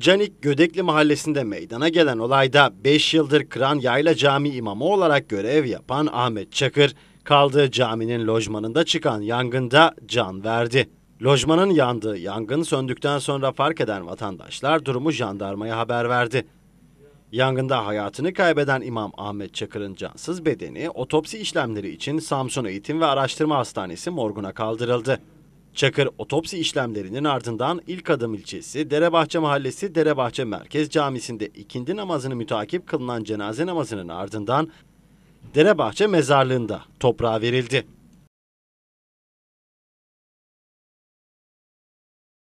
Canik Gödekli Mahallesi'nde meydana gelen olayda 5 yıldır kran Yayla Camii imamı olarak görev yapan Ahmet Çakır, kaldığı caminin lojmanında çıkan yangında can verdi. Lojmanın yandığı yangın söndükten sonra fark eden vatandaşlar durumu jandarmaya haber verdi. Yangında hayatını kaybeden İmam Ahmet Çakır'ın cansız bedeni otopsi işlemleri için Samsun Eğitim ve Araştırma Hastanesi morguna kaldırıldı. Çakır otopsi işlemlerinin ardından ilk adım ilçesi Derebahçe Mahallesi Derebahçe Merkez Camisi'nde ikindi namazını mütakip kılınan cenaze namazının ardından Derebahçe mezarlığında toprağa verildi.